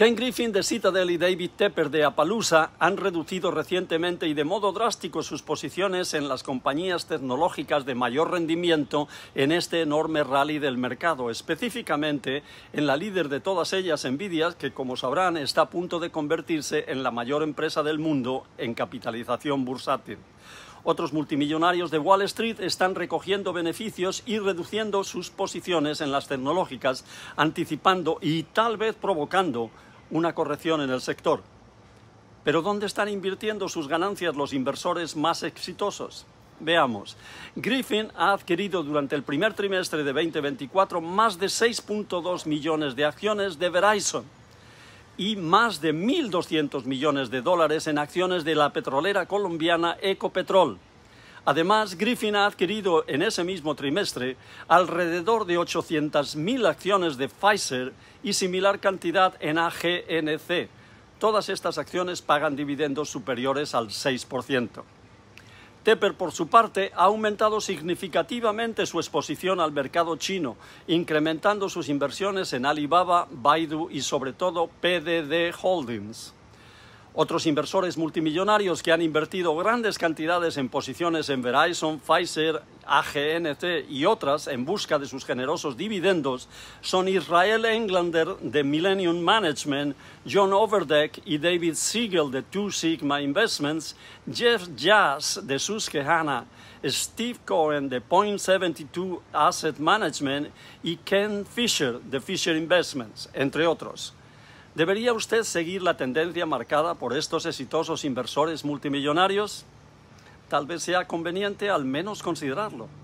Ken Griffin de Citadel y David Tepper de Appaloosa han reducido recientemente y de modo drástico sus posiciones en las compañías tecnológicas de mayor rendimiento en este enorme rally del mercado, específicamente en la líder de todas ellas, Nvidia, que como sabrán está a punto de convertirse en la mayor empresa del mundo en capitalización bursátil. Otros multimillonarios de Wall Street están recogiendo beneficios y reduciendo sus posiciones en las tecnológicas, anticipando y tal vez provocando una corrección en el sector. Pero ¿dónde están invirtiendo sus ganancias los inversores más exitosos? Veamos, Griffin ha adquirido durante el primer trimestre de 2024 más de 6.2 millones de acciones de Verizon y más de 1.200 millones de dólares en acciones de la petrolera colombiana Ecopetrol. Además, Griffin ha adquirido en ese mismo trimestre alrededor de 800.000 acciones de Pfizer y similar cantidad en AGNC. Todas estas acciones pagan dividendos superiores al 6%. Tepper, por su parte, ha aumentado significativamente su exposición al mercado chino, incrementando sus inversiones en Alibaba, Baidu y sobre todo PDD Holdings. Otros inversores multimillonarios que han invertido grandes cantidades en posiciones en Verizon, Pfizer, AGNC y otras en busca de sus generosos dividendos son Israel Englander de Millennium Management, John Overdeck y David Siegel de Two Sigma Investments, Jeff Jazz de Susquehanna, Steve Cohen de Point 72 Asset Management y Ken Fisher de Fisher Investments, entre otros. ¿Debería usted seguir la tendencia marcada por estos exitosos inversores multimillonarios? Tal vez sea conveniente al menos considerarlo.